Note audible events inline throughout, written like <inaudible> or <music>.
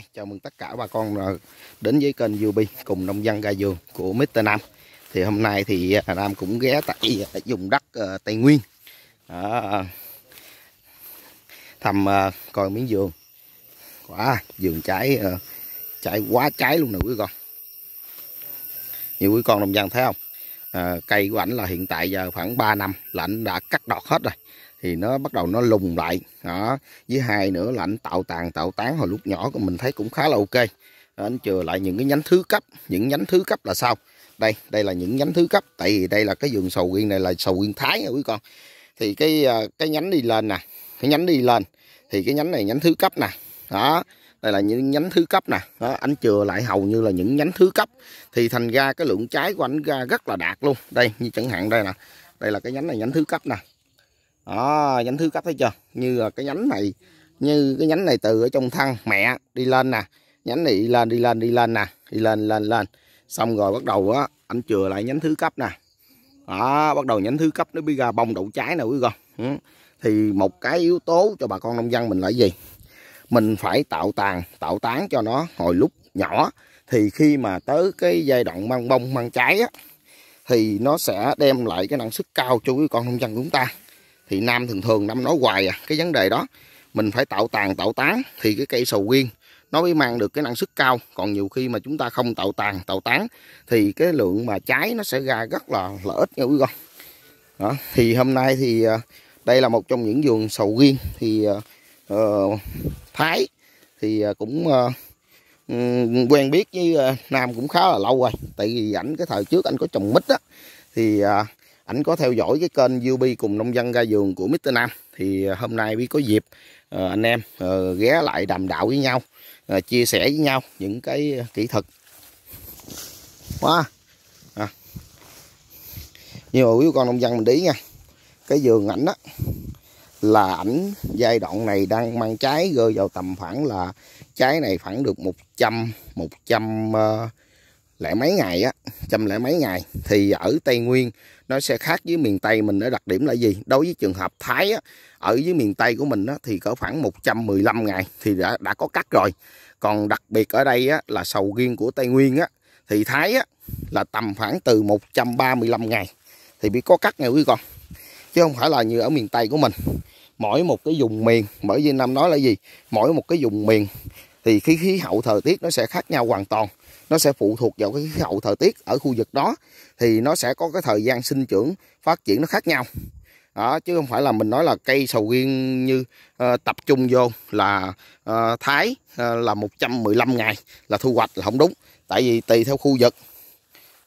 nay chào mừng tất cả bà con à, đến với kênh Yubi cùng nông dân gà vườn của Mr. Nam thì hôm nay thì à, Nam cũng ghé tại à, vùng đất Tây Nguyên à, thăm coi miếng vườn quả vườn trái trái quá trái luôn nè quý con nhiều quý con nông dân thấy không à, cây của ảnh là hiện tại giờ khoảng 3 năm là ảnh đã cắt đọt hết rồi thì nó bắt đầu nó lùng lại đó với hai nữa là anh tạo tàn tạo tán hồi lúc nhỏ của mình thấy cũng khá là ok đó, anh chừa lại những cái nhánh thứ cấp những nhánh thứ cấp là sao đây đây là những nhánh thứ cấp tại vì đây là cái vườn sầu riêng này là sầu riêng thái nha quý con thì cái à, cái nhánh đi lên nè cái nhánh đi lên thì cái nhánh này nhánh thứ cấp nè đó đây là những nhánh thứ cấp nè đó, anh chừa lại hầu như là những nhánh thứ cấp thì thành ra cái lượng trái của anh ra rất là đạt luôn đây như chẳng hạn đây nè đây là cái nhánh này nhánh thứ cấp nè đó ờ, nhánh thứ cấp thấy chưa như cái nhánh này như cái nhánh này từ ở trong thân mẹ đi lên nè nhánh này đi lên đi lên đi lên nè đi lên lên lên xong rồi bắt đầu á anh chừa lại nhánh thứ cấp nè đó bắt đầu nhánh thứ cấp nó bị ra bông đậu trái nè quý con ừ. thì một cái yếu tố cho bà con nông dân mình là gì mình phải tạo tàn tạo tán cho nó hồi lúc nhỏ thì khi mà tới cái giai đoạn mang bông mang trái á thì nó sẽ đem lại cái năng suất cao cho quý con nông dân chúng ta thì nam thường thường năm nói hoài à cái vấn đề đó mình phải tạo tàn tạo tán thì cái cây sầu riêng nó mới mang được cái năng suất cao còn nhiều khi mà chúng ta không tạo tàn tạo tán thì cái lượng mà trái nó sẽ ra rất là lợi ích nha quý con đó thì hôm nay thì à, đây là một trong những vườn sầu riêng thì uh, thái thì à, cũng uh, quen biết với nam cũng khá là lâu rồi tại vì ảnh cái thời trước anh có trồng mít á thì uh, ảnh có theo dõi cái kênh UB cùng nông dân ra vườn của Mr Nam thì à, hôm nay biết có dịp à, anh em à, ghé lại đàm đạo với nhau chia sẻ với nhau những cái kỹ thuật quá à. nhưng mà quý con nông dân mình đi nha cái vườn ảnh đó là ảnh giai đoạn này đang mang trái rơi vào tầm khoảng là trái này khoảng được 100 100 uh, lẻ mấy ngày á trăm lẻ mấy ngày thì ở tây nguyên nó sẽ khác với miền tây mình ở đặc điểm là gì đối với trường hợp thái á, ở dưới miền tây của mình á, thì có khoảng 115 ngày thì đã đã có cắt rồi còn đặc biệt ở đây á, là sầu riêng của tây nguyên á, thì thái á, là tầm khoảng từ 135 ngày thì bị có cắt nha quý con chứ không phải là như ở miền tây của mình mỗi một cái vùng miền bởi vì năm nói là gì mỗi một cái vùng miền thì khí khí hậu thời tiết nó sẽ khác nhau hoàn toàn nó sẽ phụ thuộc vào cái khí hậu thời tiết ở khu vực đó thì nó sẽ có cái thời gian sinh trưởng phát triển nó khác nhau đó chứ không phải là mình nói là cây sầu riêng như uh, tập trung vô là uh, thái uh, là 115 ngày là thu hoạch là không đúng tại vì tùy theo khu vực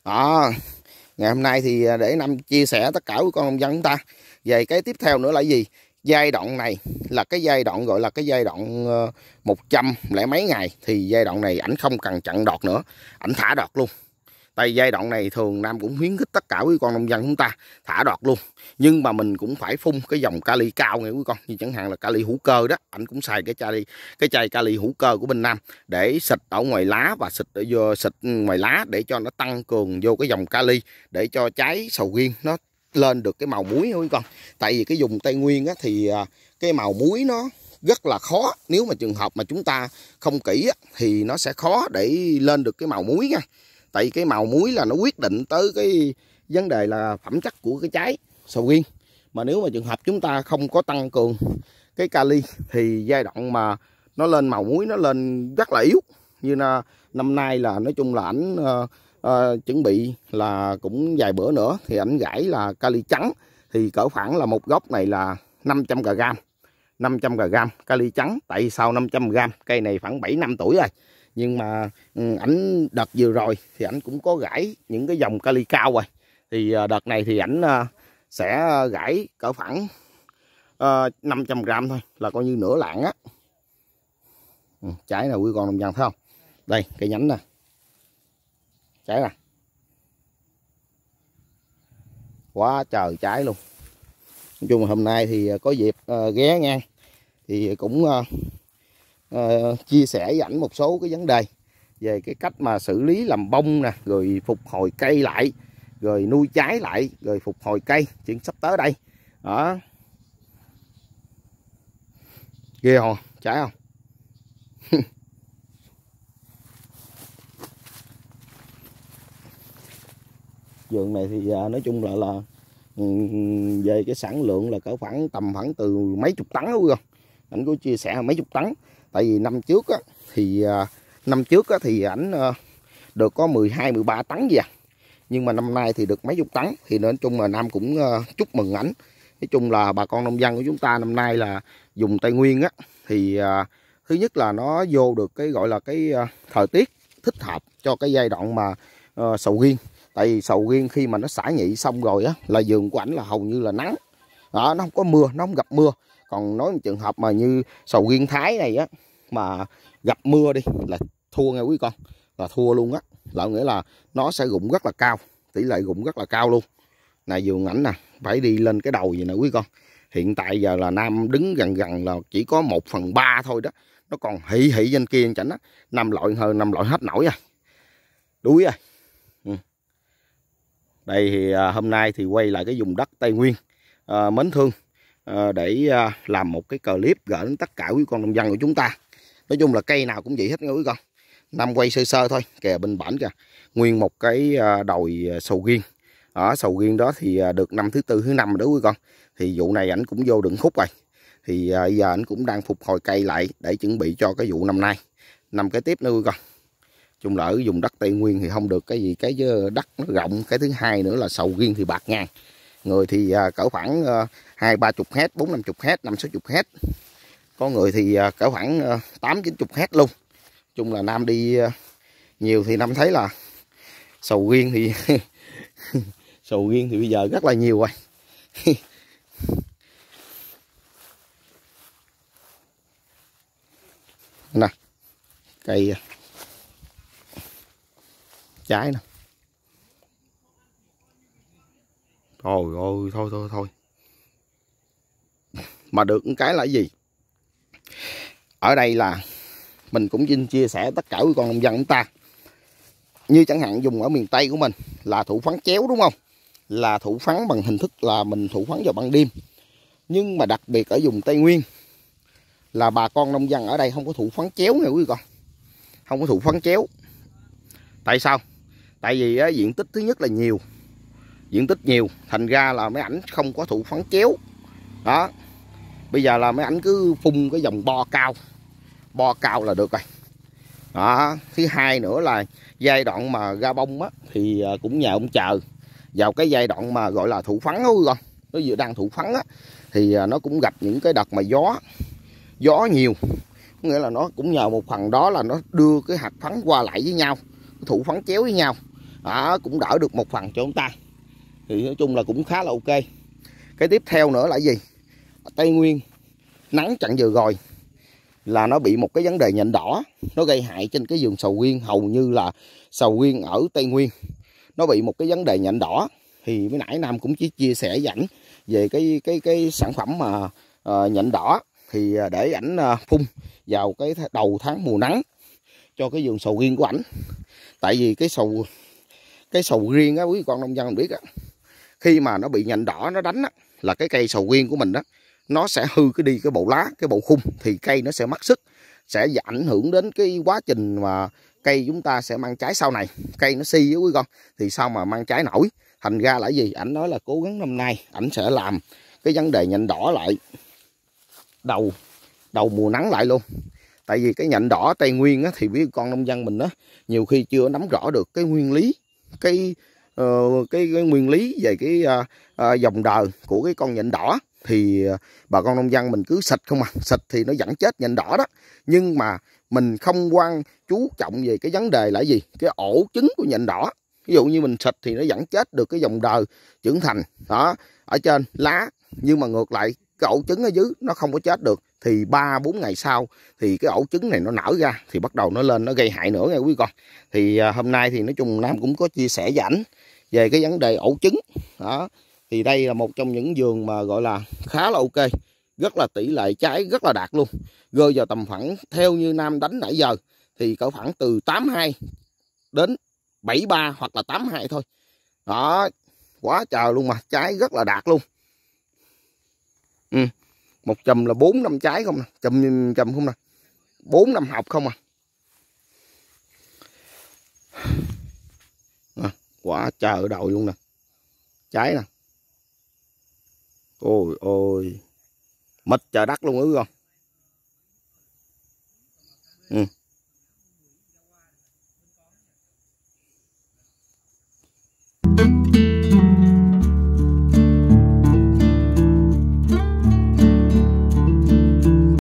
đó ngày hôm nay thì để năm chia sẻ tất cả với con nông dân chúng ta về cái tiếp theo nữa là gì giai đoạn này là cái giai đoạn gọi là cái giai đoạn ờ, một trăm lẻ mấy ngày thì giai đoạn này ảnh không cần chặn đọt nữa ảnh thả đọt luôn tại giai đoạn này thường nam cũng khuyến khích tất cả quý con nông dân chúng ta thả đọt luôn nhưng mà mình cũng phải phun cái dòng kali cao nghe quý con như chẳng hạn là kali hữu cơ đó ảnh cũng xài cái chai cái chai kali hữu cơ của bên nam để xịt ở ngoài lá và xịt ở vô xịt ngoài lá để cho nó tăng cường vô cái dòng kali để cho trái sầu riêng nó lên được cái màu muối thôi con tại vì cái vùng tây nguyên á, thì à, cái màu muối nó rất là khó nếu mà trường hợp mà chúng ta không kỹ á, thì nó sẽ khó để lên được cái màu muối nha tại vì cái màu muối là nó quyết định tới cái vấn đề là phẩm chất của cái trái sầu riêng mà nếu mà trường hợp chúng ta không có tăng cường cái kali thì giai đoạn mà nó lên màu muối nó lên rất là yếu như năm nay là nói chung là ảnh ờ, à, chuẩn bị là cũng vài bữa nữa thì ảnh gãi là kali trắng thì cỡ khoảng là một gốc này là 500 g 500 g kali trắng tại sao 500 g cây này khoảng 7 năm tuổi rồi nhưng mà ừ, ảnh đợt vừa rồi thì ảnh cũng có gãi những cái dòng kali cao rồi thì ờ, đợt này thì ảnh ờ, sẽ gãi cỡ khoảng uh, 500 g thôi là coi như nửa lạng á ừ, trái nào quý con nông dân thấy không đây cây nhánh nè cháy nè quá trời cháy luôn nói chung là hôm nay thì ờ, có dịp uh, ghé ngang thì cũng uh, uh, chia sẻ với ảnh một số cái vấn đề về cái cách mà xử lý làm bông nè rồi phục hồi cây lại rồi nuôi trái lại rồi phục hồi cây chuyện sắp tới đây đó ghê hồn trái không <laughs> vườn này thì à, nói chung là là ừ, về cái sản lượng là cỡ khoảng tầm khoảng từ mấy chục tấn không ảnh có chia sẻ mấy chục tấn tại vì năm trước á, thì à, năm trước á, thì ảnh ờ, được có 12 13 tấn gì à nhưng mà năm nay thì được mấy chục tấn thì nói chung là Nam cũng ờ, chúc mừng ảnh nói chung là bà con nông dân của chúng ta năm nay là dùng Tây Nguyên á thì à, thứ nhất là nó vô được cái gọi là cái ờ, thời tiết thích hợp cho cái giai đoạn mà sầu riêng tại vì sầu riêng khi mà nó xả nhị xong rồi á là vườn của ảnh là hầu như là nắng đó, nó không có mưa nó không gặp mưa còn nói một trường hợp mà như sầu riêng thái này á mà gặp mưa đi là thua nghe quý con là thua luôn á là nghĩa là nó sẽ rụng rất là cao tỷ lệ rụng rất là cao luôn này vườn ảnh nè phải đi lên cái đầu gì nè quý con hiện tại giờ là nam đứng gần gần là chỉ có một phần ba thôi đó nó còn hị hị trên kia chảnh á năm loại hơn năm loại hết nổi à đuối rồi à đây thì à, hôm nay thì quay lại cái vùng đất tây nguyên à, mến thương à, để à, làm một cái clip gửi đến tất cả quý con nông dân của chúng ta nói chung là cây nào cũng vậy hết nha quý con năm quay sơ sơ thôi kìa bên bản kìa nguyên một cái à, đồi à, sầu riêng ở sầu riêng đó thì được năm thứ tư thứ năm rồi đó quý con thì vụ này ảnh cũng vô đựng khúc rồi thì giờ ảnh cũng đang phục hồi cây lại để chuẩn bị cho cái vụ năm nay năm kế tiếp nữa quý con chung là ở vùng đất tây nguyên thì không được cái gì cái ờ, đất nó rộng cái thứ hai nữa là sầu riêng thì bạc ngàn người thì à, cỡ khoảng ờ, hai ba chục hết bốn năm chục hết năm sáu chục hết có người thì à, cỡ khoảng ờ, tám chín chục hết luôn chung là nam đi nhiều thì nam thấy là sầu riêng thì <laughs> sầu riêng thì bây giờ rất là nhiều rồi <laughs> nè cây à, trái nè Ôi ôi thôi thôi thôi Mà được cái là gì Ở đây là Mình cũng xin chia sẻ tất cả với con nông dân chúng ta Như chẳng hạn dùng ở miền Tây của mình Là thủ phấn chéo đúng không Là thủ phấn bằng hình thức là mình thủ phấn vào ban đêm Nhưng mà đặc biệt ở vùng Tây Nguyên Là bà con nông dân ở đây không có thủ phấn chéo nha quý con Không có thủ phấn chéo Tại sao tại vì á, diện tích thứ nhất là nhiều diện tích nhiều thành ra là mấy ảnh không có thụ phấn chéo đó bây giờ là mấy ảnh cứ phun cái dòng bo cao bo cao là được rồi đó thứ hai nữa là giai đoạn mà ra bông á thì à, cũng nhờ ông chờ vào cái giai đoạn mà gọi là thụ phấn đó con nó vừa đang thụ phấn á thì à, nó cũng gặp những cái đợt mà gió gió nhiều nghĩa là nó cũng nhờ một phần đó là nó đưa cái hạt phấn qua lại với nhau thụ phấn chéo với nhau đó cũng đỡ được một phần cho chúng ta thì nói chung là cũng khá là ok cái tiếp theo nữa là gì tây nguyên nắng chặn vừa rồi là nó bị một cái vấn đề nhện đỏ nó gây hại trên cái vườn sầu riêng hầu như là sầu riêng ở tây nguyên nó bị một cái vấn đề nhện đỏ thì mới nãy nam cũng chỉ chia sẻ với ảnh về cái cái cái sản phẩm mà uh, nhện đỏ thì ờ, để ảnh ờ, phun vào cái đầu tháng mùa nắng cho cái vườn sầu riêng của ảnh tại vì cái sầu cái sầu riêng á quý con nông dân biết á khi mà nó bị nhành đỏ nó đánh á là cái cây sầu riêng của mình đó nó sẽ hư cái đi cái bộ lá cái bộ khung thì cây nó sẽ mất sức sẽ ảnh hưởng đến cái quá trình mà cây chúng ta sẽ mang trái sau này cây nó si với quý con thì sao mà mang trái nổi thành ra là gì ảnh nói là cố gắng năm nay ảnh sẽ làm cái vấn đề nhện đỏ lại đầu đầu mùa nắng lại luôn tại vì cái nhện đỏ tây nguyên á, thì với con nông dân mình đó nhiều khi chưa nắm rõ được cái nguyên lý cái uh, cái, cái nguyên lý về cái uh, uh, dòng đời của cái con nhện đỏ thì à, bà con nông dân mình cứ xịt không à xịt thì nó dẫn chết nhện đỏ đó nhưng mà mình không quan chú trọng về cái vấn đề là gì cái ổ trứng của nhện đỏ ví dụ như mình xịt thì nó dẫn chết được cái dòng đời trưởng thành đó ở trên lá nhưng mà ngược lại cái ổ trứng ở dưới nó không có chết được thì ba bốn ngày sau thì cái ổ trứng này nó nở ra thì bắt đầu nó lên nó gây hại nữa nha quý con thì à, hôm nay thì nói chung nam cũng có chia sẻ với ảnh về cái vấn đề ổ trứng đó thì đây là một trong những vườn mà gọi là khá là ok rất là tỷ lệ trái rất là đạt luôn rơi vào tầm khoảng theo như nam đánh nãy giờ thì cỡ khoảng từ 82 đến 73 hoặc là 82 thôi đó quá trời luôn mà trái rất là đạt luôn một chùm là bốn năm trái không nè à? chùm chùm không nè à? bốn năm học không à, à quả chờ đầu luôn nè trái nè ôi ôi mít chờ đất luôn ứ không ừ.